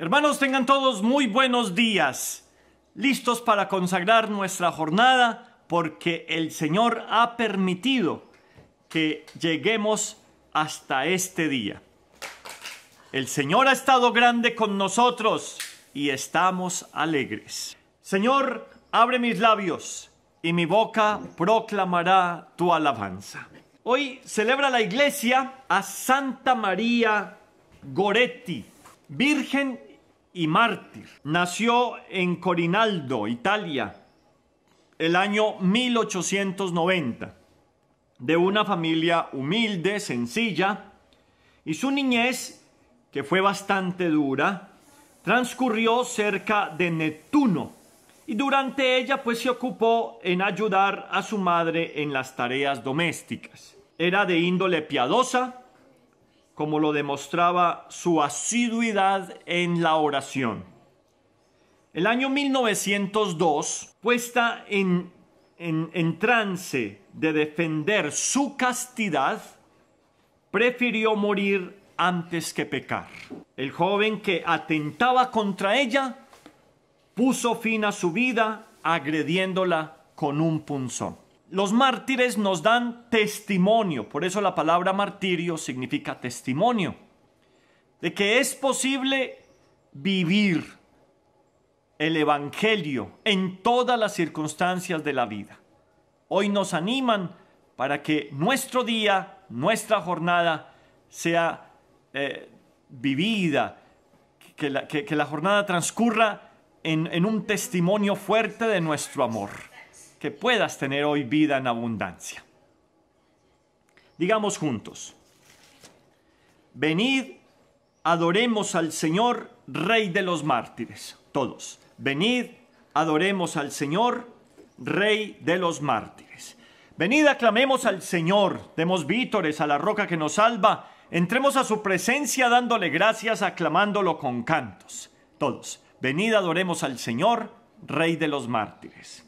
Hermanos, tengan todos muy buenos días, listos para consagrar nuestra jornada porque el Señor ha permitido que lleguemos hasta este día. El Señor ha estado grande con nosotros y estamos alegres. Señor, abre mis labios y mi boca proclamará tu alabanza. Hoy celebra la iglesia a Santa María Goretti, Virgen y mártir. Nació en Corinaldo, Italia, el año 1890, de una familia humilde, sencilla, y su niñez, que fue bastante dura, transcurrió cerca de Neptuno, y durante ella pues se ocupó en ayudar a su madre en las tareas domésticas. Era de índole piadosa, como lo demostraba su asiduidad en la oración. El año 1902, puesta en, trance de defender su castidad, prefirió morir antes que pecar. El joven que atentaba contra ella puso fin a su vida agrediéndola con un punzón. Los mártires nos dan testimonio, por eso la palabra martirio significa testimonio, de que es posible vivir el Evangelio en todas las circunstancias de la vida. Hoy nos animan para que nuestro día, nuestra jornada sea eh, vivida, que la, jornada transcurra en un testimonio fuerte de nuestro amor que puedas tener hoy vida en abundancia. Digamos juntos, venid, adoremos al Señor, Rey de los mártires, todos, venid, adoremos al Señor, Rey de los mártires. Venid, aclamemos al Señor, demos vítores a la roca que nos salva, entremos a su presencia dándole gracias, aclamándolo con cantos. Todos, venid, adoremos al Señor, Rey de los mártires.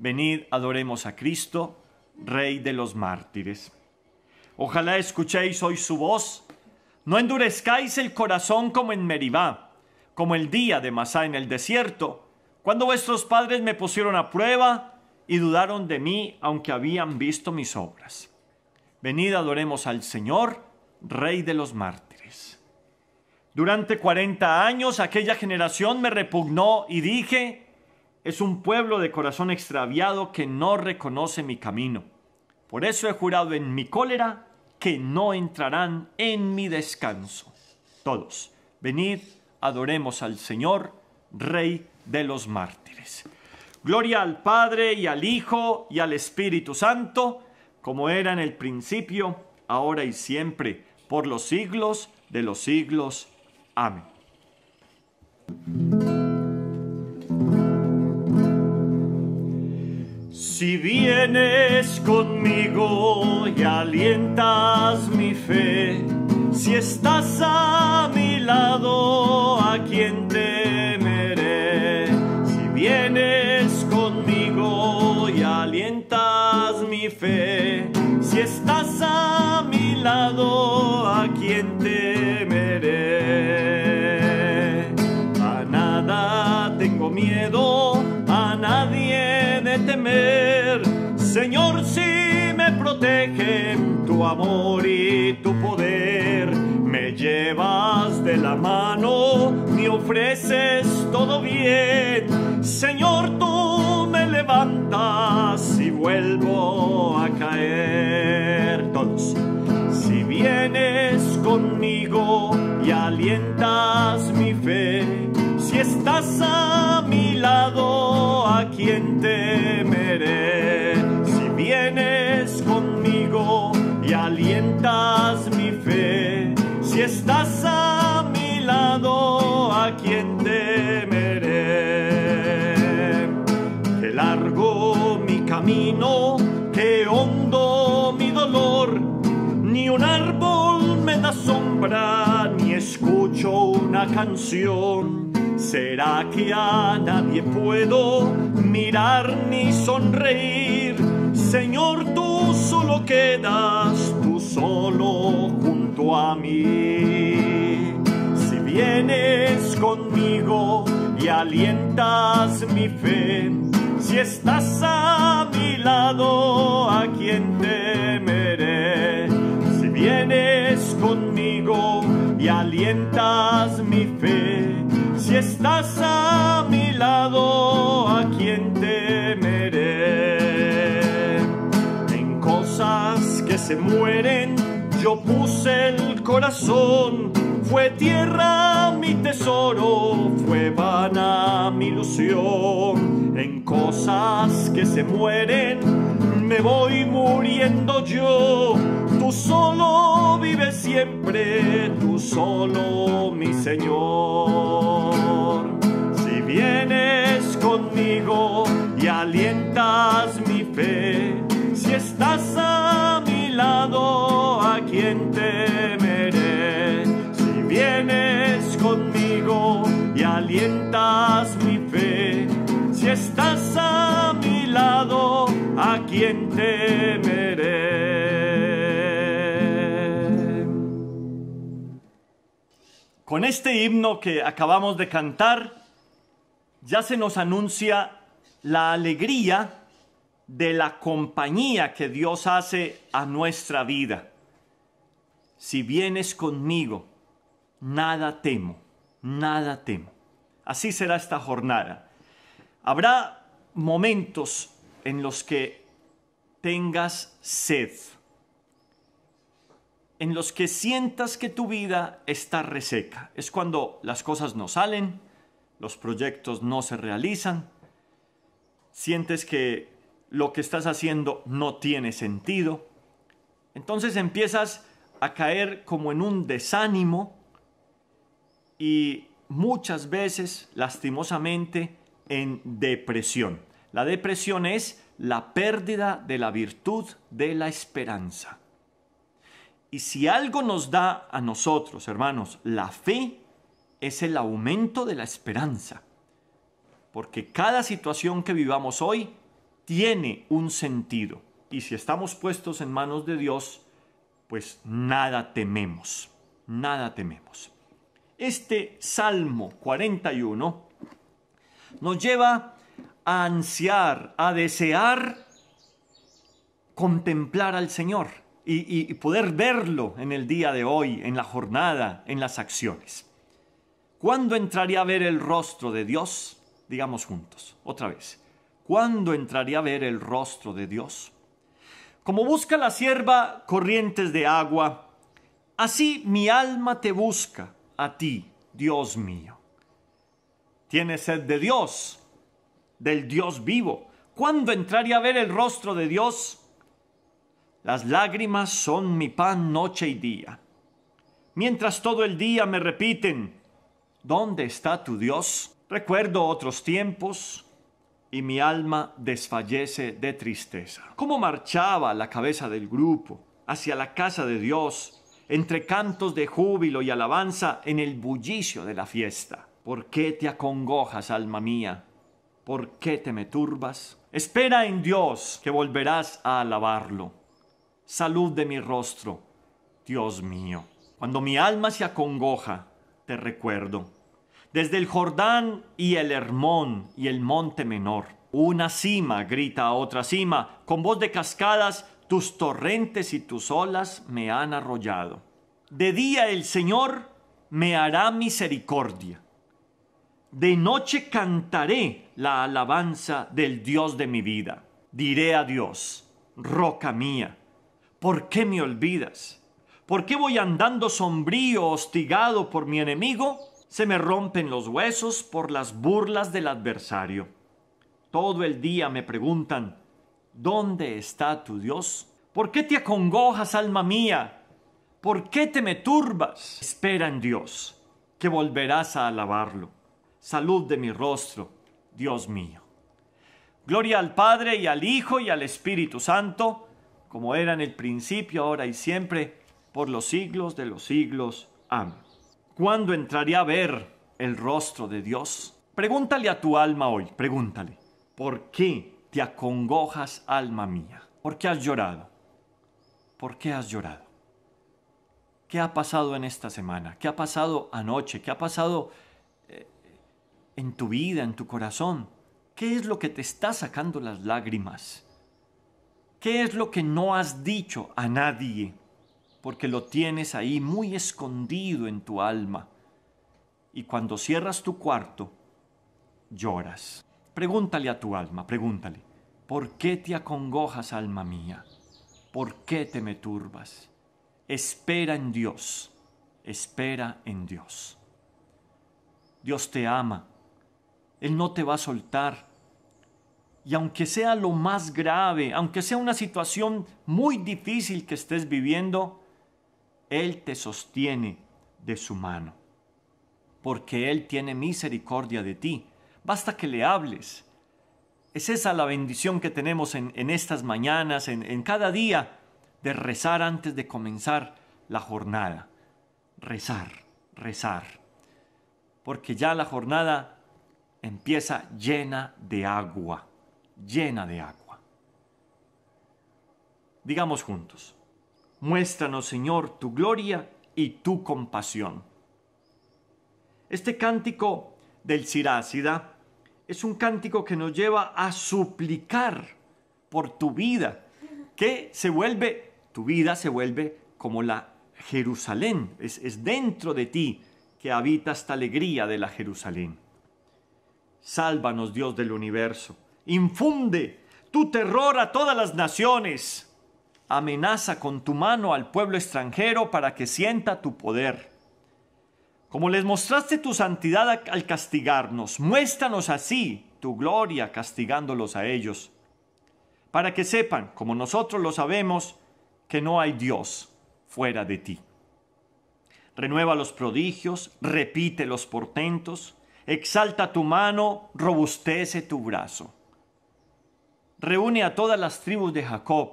Venid, adoremos a Cristo, Rey de los mártires. Ojalá escuchéis hoy su voz. No endurezcáis el corazón como en Meribá, como el día de Masá en el desierto, cuando vuestros padres me pusieron a prueba y dudaron de mí, aunque habían visto mis obras. Venid, adoremos al Señor, Rey de los mártires. Durante cuarenta años aquella generación me repugnó y dije, es un pueblo de corazón extraviado que no reconoce mi camino. Por eso he jurado en mi cólera que no entrarán en mi descanso. Todos, venid, adoremos al Señor, Rey de los mártires. Gloria al Padre y al Hijo y al Espíritu Santo, como era en el principio, ahora y siempre, por los siglos de los siglos. Amén. Si vienes conmigo y alientas mi fe, si estás a mi lado, ¿a quien temeré? Si vienes conmigo y alientas mi fe, si estás a mi lado, ¿a quien temeré? Señor, si me protegen tu amor y tu poder, me llevas de la mano, me ofreces todo bien. Señor, tú me levantas y vuelvo a caer. si vienes conmigo y alientas mi fe, si estás a mi lado, ¿a quien te si vienes conmigo y alientas mi fe, si estás a mi lado, ¿a quién temeré? Qué largo mi camino, que hondo mi dolor, ni un árbol me da sombra, ni escucho una canción ¿Será que a nadie puedo mirar ni sonreír? Señor, tú solo quedas, tú solo junto a mí. Si vienes conmigo y alientas mi fe, si estás a mi lado, ¿a quién temeré? Si vienes conmigo y alientas mi fe, estás a mi lado, ¿a quien temeré? En cosas que se mueren, yo puse el corazón, fue tierra mi tesoro, fue vana mi ilusión. En cosas que se mueren, me voy muriendo yo, tú solo vives siempre, tú solo mi Señor vienes conmigo y alientas mi fe. Si estás a mi lado, ¿a quién temeré? Si vienes conmigo y alientas mi fe. Si estás a mi lado, ¿a quién temeré? Con este himno que acabamos de cantar, ya se nos anuncia la alegría de la compañía que Dios hace a nuestra vida. Si vienes conmigo, nada temo, nada temo. Así será esta jornada. Habrá momentos en los que tengas sed, en los que sientas que tu vida está reseca. Es cuando las cosas no salen, los proyectos no se realizan, sientes que lo que estás haciendo no tiene sentido, entonces empiezas a caer como en un desánimo y muchas veces, lastimosamente, en depresión. La depresión es la pérdida de la virtud de la esperanza. Y si algo nos da a nosotros, hermanos, la fe, es el aumento de la esperanza. Porque cada situación que vivamos hoy tiene un sentido. Y si estamos puestos en manos de Dios, pues nada tememos, nada tememos. Este Salmo 41 nos lleva a ansiar, a desear contemplar al Señor y, y, poder verlo en el día de hoy, en la jornada, en las acciones. ¿Cuándo entraría a ver el rostro de Dios? Digamos juntos, otra vez. ¿Cuándo entraría a ver el rostro de Dios? Como busca la sierva corrientes de agua, así mi alma te busca a ti, Dios mío. Tienes sed de Dios, del Dios vivo. ¿Cuándo entraría a ver el rostro de Dios? Las lágrimas son mi pan noche y día. Mientras todo el día me repiten, ¿Dónde está tu Dios? Recuerdo otros tiempos y mi alma desfallece de tristeza. ¿Cómo marchaba la cabeza del grupo hacia la casa de Dios, entre cantos de júbilo y alabanza en el bullicio de la fiesta? ¿Por qué te acongojas, alma mía? ¿Por qué te me turbas? Espera en Dios que volverás a alabarlo. Salud de mi rostro, Dios mío. Cuando mi alma se acongoja, te recuerdo. Desde el Jordán y el Hermón y el Monte Menor. Una cima grita a otra cima, con voz de cascadas, tus torrentes y tus olas me han arrollado. De día el Señor me hará misericordia. De noche cantaré la alabanza del Dios de mi vida. Diré a Dios, roca mía, ¿por qué me olvidas? ¿Por qué voy andando sombrío, hostigado por mi enemigo? Se me rompen los huesos por las burlas del adversario. Todo el día me preguntan, ¿dónde está tu Dios? ¿Por qué te acongojas, alma mía? ¿Por qué te me turbas? Espera en Dios, que volverás a alabarlo. Salud de mi rostro, Dios mío. Gloria al Padre y al Hijo y al Espíritu Santo, como era en el principio, ahora y siempre por los siglos de los siglos. Amén. ¿Cuándo entraré a ver el rostro de Dios? Pregúntale a tu alma hoy, pregúntale, ¿por qué te acongojas, alma mía? ¿Por qué has llorado? ¿Por qué has llorado? ¿Qué ha pasado en esta semana? ¿Qué ha pasado anoche? ¿Qué ha pasado eh, en tu vida, en tu corazón? ¿Qué es lo que te está sacando las lágrimas? ¿Qué es lo que no has dicho a nadie? porque lo tienes ahí muy escondido en tu alma. Y cuando cierras tu cuarto, lloras. Pregúntale a tu alma, pregúntale, ¿por qué te acongojas, alma mía? ¿Por qué te me turbas? Espera en Dios, espera en Dios. Dios te ama, Él no te va a soltar. Y aunque sea lo más grave, aunque sea una situación muy difícil que estés viviendo, él te sostiene de su mano, porque Él tiene misericordia de ti. Basta que le hables. Es esa la bendición que tenemos en, estas mañanas, en cada día, de rezar antes de comenzar la jornada. Rezar, rezar. Porque ya la jornada empieza llena de agua, llena de agua. Digamos juntos. Muéstranos, Señor, tu gloria y tu compasión. Este cántico del Sirácida es un cántico que nos lleva a suplicar por tu vida, que se vuelve, tu vida se vuelve como la Jerusalén, es, es dentro de ti que habita esta alegría de la Jerusalén. Sálvanos, Dios del universo, infunde tu terror a todas las naciones amenaza con tu mano al pueblo extranjero para que sienta tu poder. Como les mostraste tu santidad al castigarnos, muéstranos así tu gloria castigándolos a ellos, para que sepan, como nosotros lo sabemos, que no hay Dios fuera de ti. Renueva los prodigios, repite los portentos, exalta tu mano, robustece tu brazo. Reúne a todas las tribus de Jacob,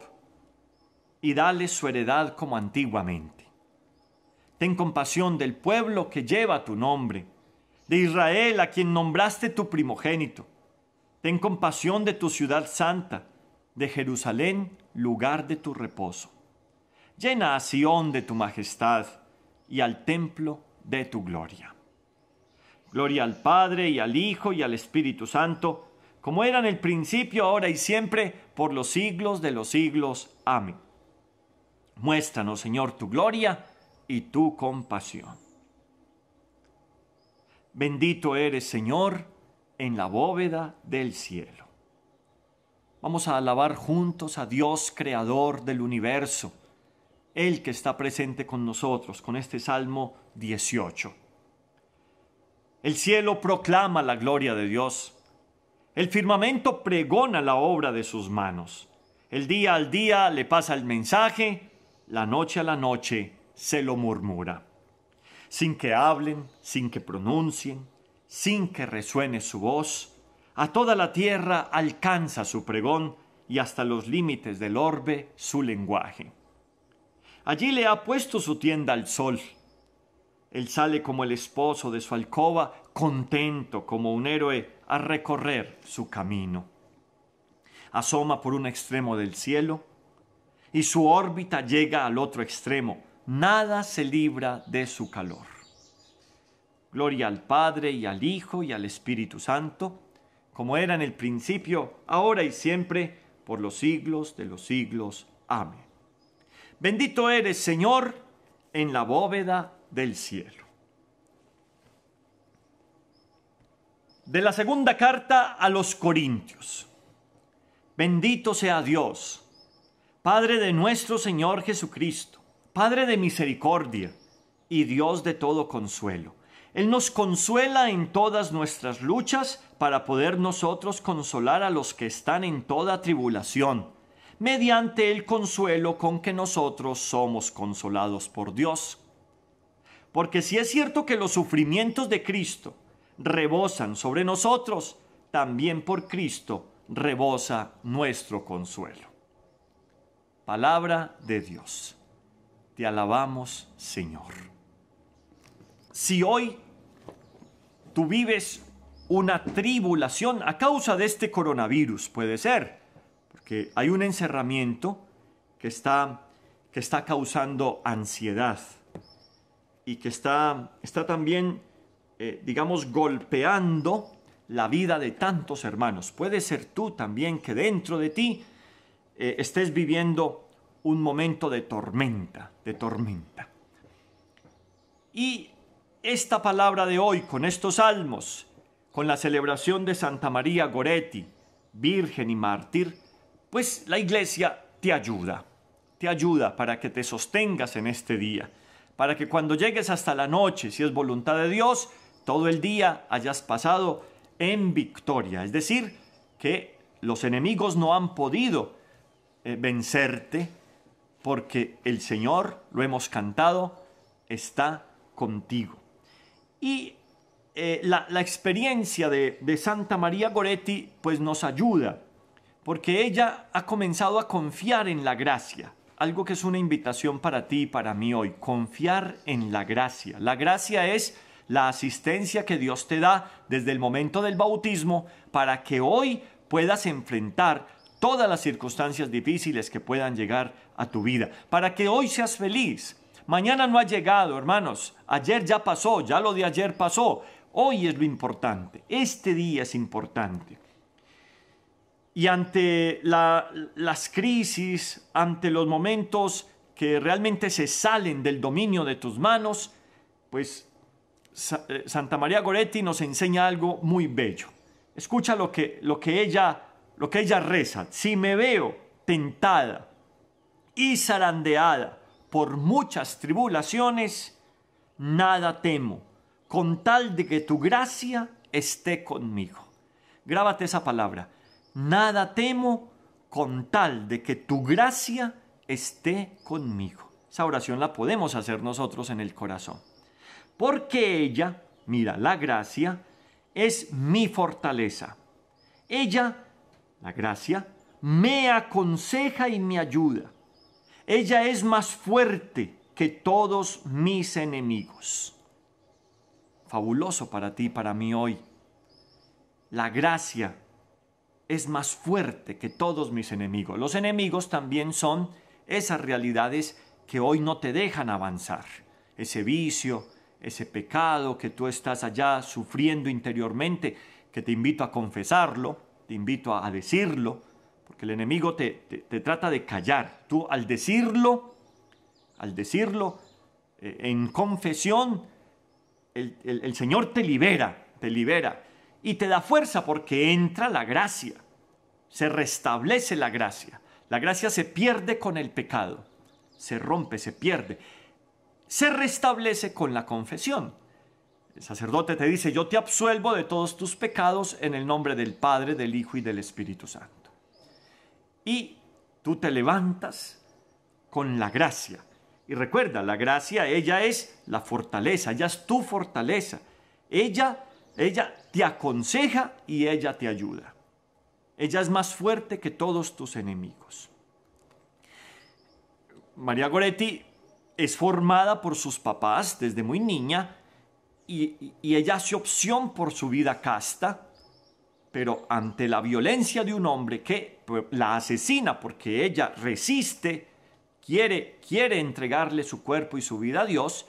y dale su heredad como antiguamente. Ten compasión del pueblo que lleva tu nombre, de Israel a quien nombraste tu primogénito. Ten compasión de tu ciudad santa, de Jerusalén, lugar de tu reposo. Llena a Sión de tu majestad y al templo de tu gloria. Gloria al Padre y al Hijo y al Espíritu Santo, como era en el principio, ahora y siempre, por los siglos de los siglos. Amén. Muéstranos, Señor, tu gloria y tu compasión. Bendito eres, Señor, en la bóveda del cielo. Vamos a alabar juntos a Dios, creador del universo, el que está presente con nosotros, con este Salmo 18. El cielo proclama la gloria de Dios. El firmamento pregona la obra de sus manos. El día al día le pasa el mensaje la noche a la noche se lo murmura, sin que hablen, sin que pronuncien, sin que resuene su voz, a toda la tierra alcanza su pregón y hasta los límites del orbe su lenguaje. Allí le ha puesto su tienda al sol. Él sale como el esposo de su alcoba, contento como un héroe a recorrer su camino. Asoma por un extremo del cielo, y su órbita llega al otro extremo. Nada se libra de su calor. Gloria al Padre y al Hijo y al Espíritu Santo, como era en el principio, ahora y siempre, por los siglos de los siglos. Amén. Bendito eres, Señor, en la bóveda del cielo. De la segunda carta a los Corintios. Bendito sea Dios Padre de nuestro Señor Jesucristo, Padre de misericordia y Dios de todo consuelo. Él nos consuela en todas nuestras luchas para poder nosotros consolar a los que están en toda tribulación, mediante el consuelo con que nosotros somos consolados por Dios. Porque si es cierto que los sufrimientos de Cristo rebosan sobre nosotros, también por Cristo rebosa nuestro consuelo. Palabra de Dios. Te alabamos, Señor. Si hoy tú vives una tribulación a causa de este coronavirus, puede ser, porque hay un encerramiento que está, que está causando ansiedad y que está, está también, eh, digamos, golpeando la vida de tantos hermanos. Puede ser tú también que dentro de ti eh, estés viviendo un momento de tormenta, de tormenta. Y esta palabra de hoy, con estos salmos, con la celebración de Santa María Goretti, Virgen y Mártir, pues la iglesia te ayuda, te ayuda para que te sostengas en este día, para que cuando llegues hasta la noche, si es voluntad de Dios, todo el día hayas pasado en victoria, es decir, que los enemigos no han podido eh, vencerte, porque el Señor, lo hemos cantado, está contigo. Y eh, la, experiencia de, de Santa María Goretti pues nos ayuda, porque ella ha comenzado a confiar en la gracia, algo que es una invitación para ti y para mí hoy, confiar en la gracia. La gracia es la asistencia que Dios te da desde el momento del bautismo para que hoy puedas enfrentar todas las circunstancias difíciles que puedan llegar a tu vida, para que hoy seas feliz. Mañana no ha llegado, hermanos. Ayer ya pasó, ya lo de ayer pasó. Hoy es lo importante. Este día es importante. Y ante las crisis, ante los momentos que realmente se salen del dominio de tus manos, pues eh, Santa María Goretti nos enseña algo muy bello. Escucha lo que, lo que ella lo que ella reza, si me veo tentada y zarandeada por muchas tribulaciones, nada temo, con tal de que tu gracia esté conmigo. Grábate esa palabra, nada temo con tal de que tu gracia esté conmigo. Esa oración la podemos hacer nosotros en el corazón. Porque ella, mira, la gracia es mi fortaleza. Ella la gracia, me aconseja y me ayuda. Ella es más fuerte que todos mis enemigos. Fabuloso para ti, para mí hoy. La gracia es más fuerte que todos mis enemigos. Los enemigos también son esas realidades que hoy no te dejan avanzar. Ese vicio, ese pecado que tú estás allá sufriendo interiormente, que te invito a confesarlo, te invito a, decirlo, porque el enemigo te, trata de callar. Tú al decirlo, al decirlo eh, en confesión, el, el Señor te libera, te libera y te da fuerza porque entra la gracia, se restablece la gracia. La gracia se pierde con el pecado, se rompe, se pierde. Se restablece con la confesión el sacerdote te dice, yo te absuelvo de todos tus pecados en el nombre del Padre, del Hijo y del Espíritu Santo. Y tú te levantas con la gracia. Y recuerda, la gracia, ella es la fortaleza, ella es tu fortaleza. Ella, ella te aconseja y ella te ayuda. Ella es más fuerte que todos tus enemigos. María Goretti es formada por sus papás desde muy niña y, ella hace opción por su vida casta, pero ante la violencia de un hombre que la asesina porque ella resiste, quiere, quiere entregarle su cuerpo y su vida a Dios,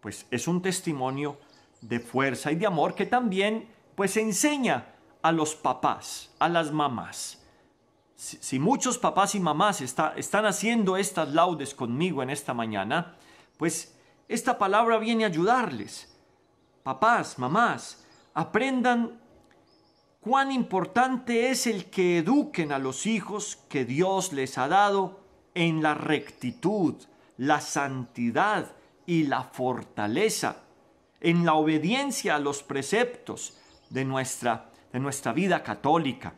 pues es un testimonio de fuerza y de amor que también pues enseña a los papás, a las mamás. Si, muchos papás y mamás están haciendo estas laudes conmigo en esta mañana, pues esta palabra viene a ayudarles papás, mamás, aprendan cuán importante es el que eduquen a los hijos que Dios les ha dado en la rectitud, la santidad y la fortaleza, en la obediencia a los preceptos de nuestra, de nuestra vida católica.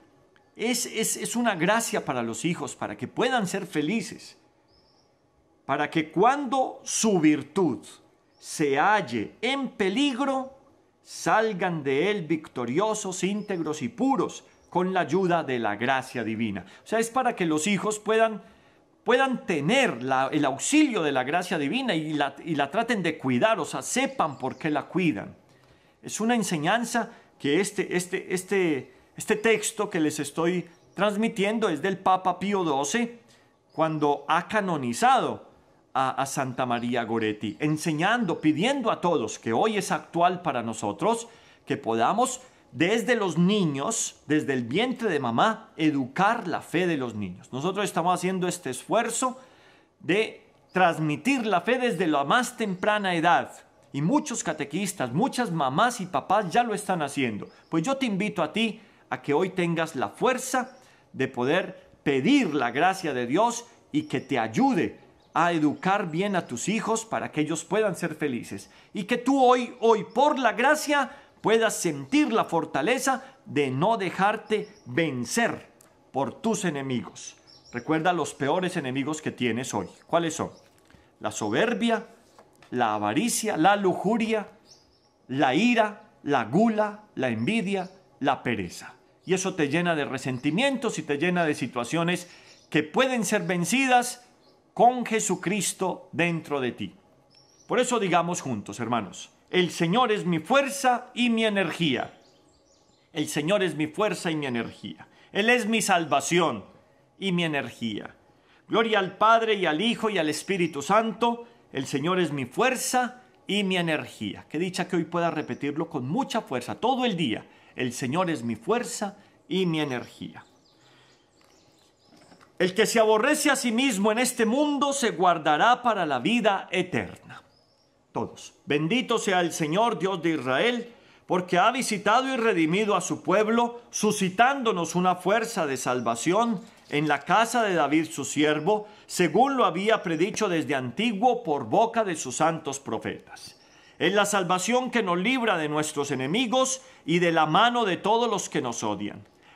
Es, es una gracia para los hijos, para que puedan ser felices, para que cuando su virtud, se halle en peligro, salgan de él victoriosos, íntegros y puros, con la ayuda de la gracia divina. O sea, es para que los hijos puedan, puedan tener el auxilio de la gracia divina y la, traten de cuidar, o sea, sepan por qué la cuidan. Es una enseñanza que este, este, este, este texto que les estoy transmitiendo es del Papa Pío XII, cuando ha canonizado a, Santa María Goretti, enseñando, pidiendo a todos, que hoy es actual para nosotros, que podamos desde los niños, desde el vientre de mamá, educar la fe de los niños. Nosotros estamos haciendo este esfuerzo de transmitir la fe desde la más temprana edad. Y muchos catequistas, muchas mamás y papás ya lo están haciendo. Pues yo te invito a ti a que hoy tengas la fuerza de poder pedir la gracia de Dios y que te ayude a educar bien a tus hijos para que ellos puedan ser felices y que tú hoy, hoy por la gracia puedas sentir la fortaleza de no dejarte vencer por tus enemigos. Recuerda los peores enemigos que tienes hoy. ¿Cuáles son? La soberbia, la avaricia, la lujuria, la ira, la gula, la envidia, la pereza. Y eso te llena de resentimientos y te llena de situaciones que pueden ser vencidas, con Jesucristo dentro de ti. Por eso digamos juntos, hermanos, el Señor es mi fuerza y mi energía. El Señor es mi fuerza y mi energía. Él es mi salvación y mi energía. Gloria al Padre y al Hijo y al Espíritu Santo. El Señor es mi fuerza y mi energía. Que dicha que hoy pueda repetirlo con mucha fuerza todo el día. El Señor es mi fuerza y mi energía. El que se aborrece a sí mismo en este mundo se guardará para la vida eterna. Todos. Bendito sea el Señor Dios de Israel, porque ha visitado y redimido a su pueblo, suscitándonos una fuerza de salvación en la casa de David su siervo, según lo había predicho desde antiguo por boca de sus santos profetas. Es la salvación que nos libra de nuestros enemigos y de la mano de todos los que nos odian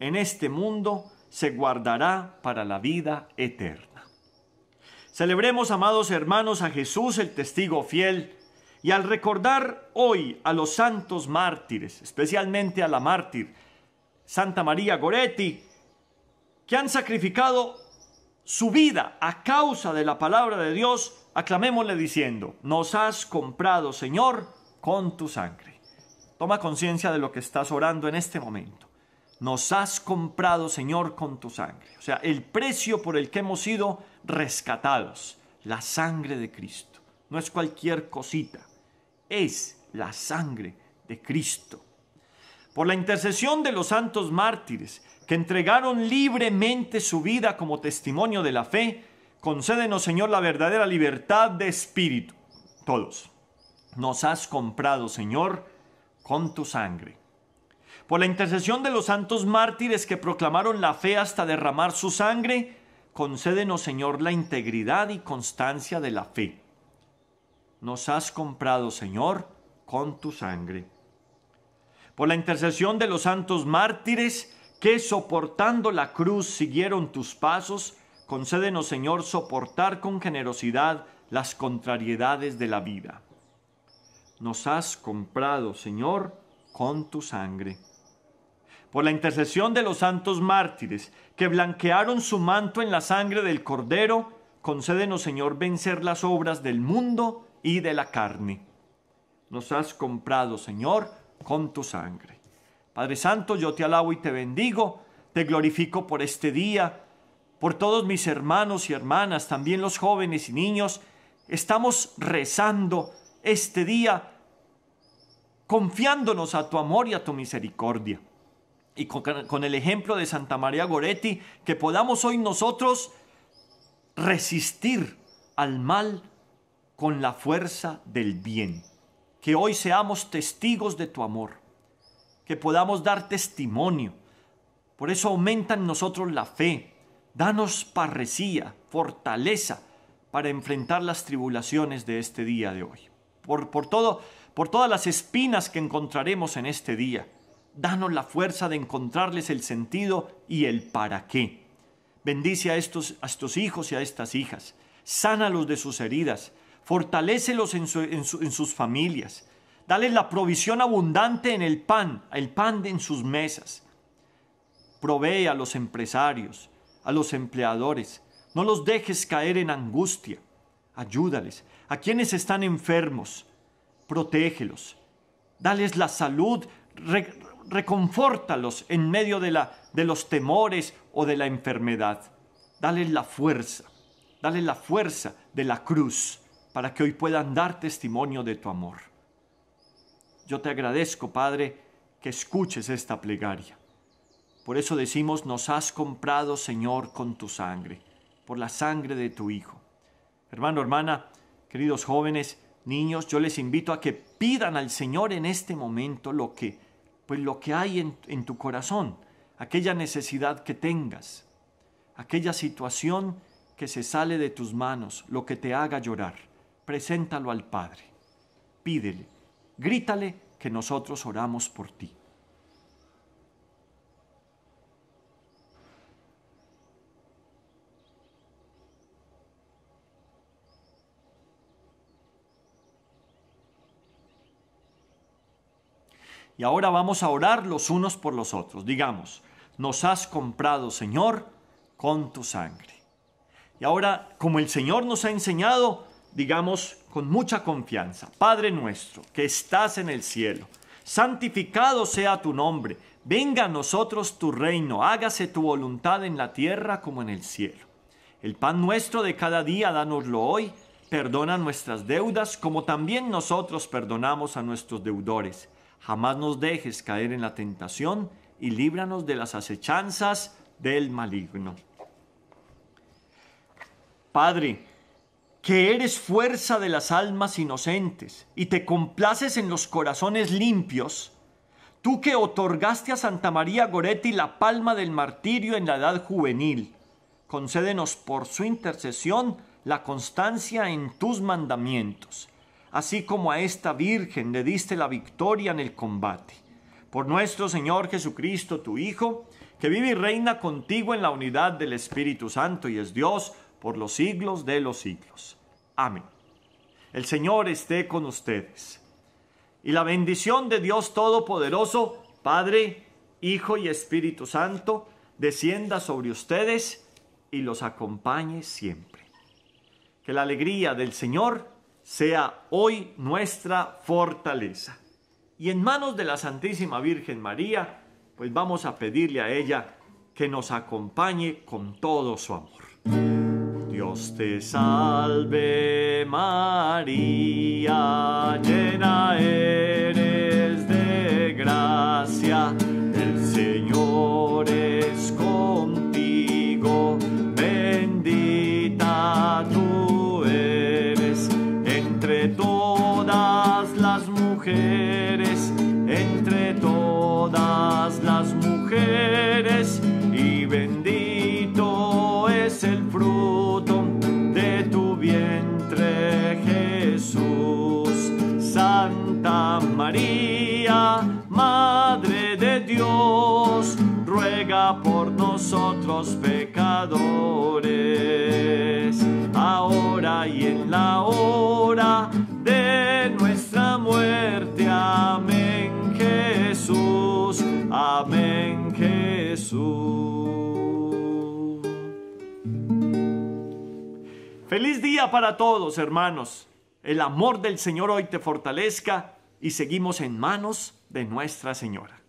en este mundo se guardará para la vida eterna. Celebremos, amados hermanos, a Jesús el testigo fiel y al recordar hoy a los santos mártires, especialmente a la mártir Santa María Goretti, que han sacrificado su vida a causa de la palabra de Dios, aclamémosle diciendo, nos has comprado, Señor, con tu sangre. Toma conciencia de lo que estás orando en este momento nos has comprado, Señor, con tu sangre. O sea, el precio por el que hemos sido rescatados, la sangre de Cristo. No es cualquier cosita, es la sangre de Cristo. Por la intercesión de los santos mártires que entregaron libremente su vida como testimonio de la fe, concédenos, Señor, la verdadera libertad de espíritu. Todos. Nos has comprado, Señor, con tu sangre. Por la intercesión de los santos mártires que proclamaron la fe hasta derramar su sangre, concédenos, Señor, la integridad y constancia de la fe. Nos has comprado, Señor, con tu sangre. Por la intercesión de los santos mártires que soportando la cruz siguieron tus pasos, concédenos, Señor, soportar con generosidad las contrariedades de la vida. Nos has comprado, Señor, con tu sangre por la intercesión de los santos mártires que blanquearon su manto en la sangre del Cordero, concédenos, Señor, vencer las obras del mundo y de la carne. Nos has comprado, Señor, con tu sangre. Padre Santo, yo te alabo y te bendigo, te glorifico por este día, por todos mis hermanos y hermanas, también los jóvenes y niños. Estamos rezando este día confiándonos a tu amor y a tu misericordia y con, el ejemplo de Santa María Goretti, que podamos hoy nosotros resistir al mal con la fuerza del bien. Que hoy seamos testigos de tu amor, que podamos dar testimonio. Por eso aumenta en nosotros la fe, danos parresía, fortaleza para enfrentar las tribulaciones de este día de hoy. Por, por, todo, por todas las espinas que encontraremos en este día, danos la fuerza de encontrarles el sentido y el para qué. Bendice a estos, a estos hijos y a estas hijas. Sánalos de sus heridas. Fortalécelos en, en, sus familias. Dales la provisión abundante en el pan, el pan en sus mesas. Provee a los empresarios, a los empleadores. No los dejes caer en angustia. Ayúdales. A quienes están enfermos, protégelos. Dales la salud, reconfórtalos en medio de, la, de los temores o de la enfermedad. Dale la fuerza, dale la fuerza de la cruz para que hoy puedan dar testimonio de tu amor. Yo te agradezco, Padre, que escuches esta plegaria. Por eso decimos, nos has comprado, Señor, con tu sangre, por la sangre de tu Hijo. Hermano, hermana, queridos jóvenes, niños, yo les invito a que pidan al Señor en este momento lo que pues lo que hay en, en tu corazón, aquella necesidad que tengas, aquella situación que se sale de tus manos, lo que te haga llorar, preséntalo al Padre, pídele, grítale que nosotros oramos por ti. Y ahora vamos a orar los unos por los otros. Digamos, nos has comprado, Señor, con tu sangre. Y ahora, como el Señor nos ha enseñado, digamos con mucha confianza, Padre nuestro, que estás en el cielo, santificado sea tu nombre, venga a nosotros tu reino, hágase tu voluntad en la tierra como en el cielo. El pan nuestro de cada día, dánoslo hoy, perdona nuestras deudas como también nosotros perdonamos a nuestros deudores jamás nos dejes caer en la tentación y líbranos de las acechanzas del maligno. Padre, que eres fuerza de las almas inocentes y te complaces en los corazones limpios, tú que otorgaste a Santa María Goretti la palma del martirio en la edad juvenil, concédenos por su intercesión la constancia en tus mandamientos así como a esta Virgen le diste la victoria en el combate. Por nuestro Señor Jesucristo, tu Hijo, que vive y reina contigo en la unidad del Espíritu Santo y es Dios por los siglos de los siglos. Amén. El Señor esté con ustedes. Y la bendición de Dios Todopoderoso, Padre, Hijo y Espíritu Santo, descienda sobre ustedes y los acompañe siempre. Que la alegría del Señor sea hoy nuestra fortaleza. Y en manos de la Santísima Virgen María, pues vamos a pedirle a ella que nos acompañe con todo su amor. Dios te salve María, llena eres de gracia pecadores, ahora y en la hora de nuestra muerte. Amén Jesús, amén Jesús. Feliz día para todos, hermanos. El amor del Señor hoy te fortalezca y seguimos en manos de Nuestra Señora.